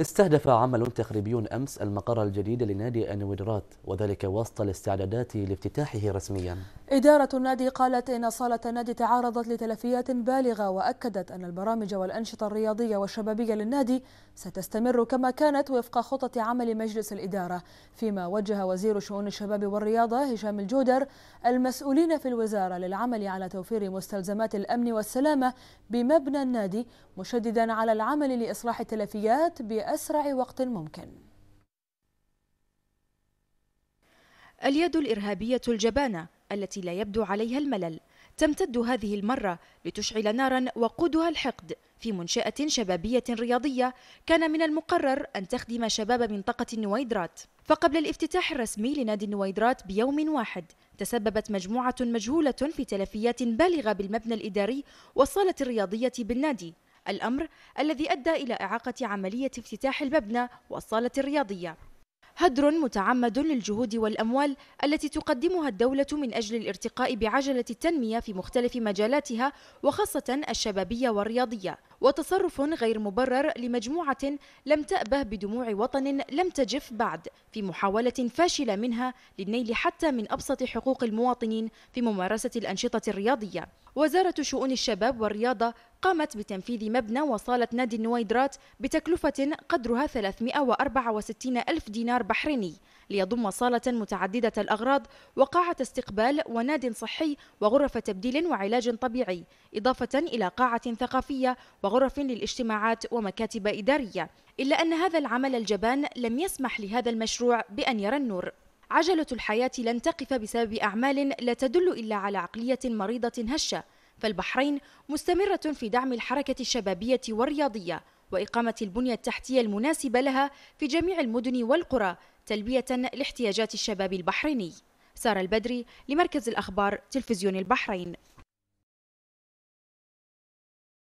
استهدف عمل تخريبي أمس المقر الجديد لنادي أنويدرات وذلك وسط الاستعدادات لافتتاحه رسميا إدارة النادي قالت إن صالة النادي تعرضت لتلفيات بالغة وأكدت أن البرامج والأنشطة الرياضية والشبابية للنادي ستستمر كما كانت وفق خطط عمل مجلس الإدارة فيما وجه وزير شؤون الشباب والرياضة هشام الجودر المسؤولين في الوزارة للعمل على توفير مستلزمات الأمن والسلامة بمبنى النادي مشددا على العمل لإصلاح التلفيات بأسرع وقت ممكن اليد الإرهابية الجبانة التي لا يبدو عليها الملل تمتد هذه المرة لتشعل نارا وقودها الحقد في منشأة شبابية رياضية كان من المقرر أن تخدم شباب منطقة النويدرات فقبل الافتتاح الرسمي لنادي النويدرات بيوم واحد تسببت مجموعة مجهولة في تلفيات بالغة بالمبنى الإداري والصالة الرياضية بالنادي الأمر الذي أدى إلى إعاقة عملية افتتاح المبنى والصالة الرياضية هدر متعمد للجهود والأموال التي تقدمها الدولة من أجل الارتقاء بعجلة التنمية في مختلف مجالاتها وخاصة الشبابية والرياضية وتصرف غير مبرر لمجموعة لم تأبه بدموع وطن لم تجف بعد في محاولة فاشلة منها للنيل حتى من أبسط حقوق المواطنين في ممارسة الأنشطة الرياضية وزارة شؤون الشباب والرياضة قامت بتنفيذ مبنى وصالة نادي النويدرات بتكلفة قدرها 364 ألف دينار بحريني ليضم صالة متعددة الأغراض وقاعة استقبال وناد صحي وغرف تبديل وعلاج طبيعي إضافة إلى قاعة ثقافية وغرف للاجتماعات ومكاتب إدارية إلا أن هذا العمل الجبان لم يسمح لهذا المشروع بأن يرى النور عجلة الحياة لن تقف بسبب أعمال لا تدل إلا على عقلية مريضة هشة فالبحرين مستمرة في دعم الحركة الشبابية والرياضية وإقامة البنية التحتية المناسبة لها في جميع المدن والقرى تلبية لاحتياجات الشباب البحريني سارة البدري لمركز الأخبار تلفزيون البحرين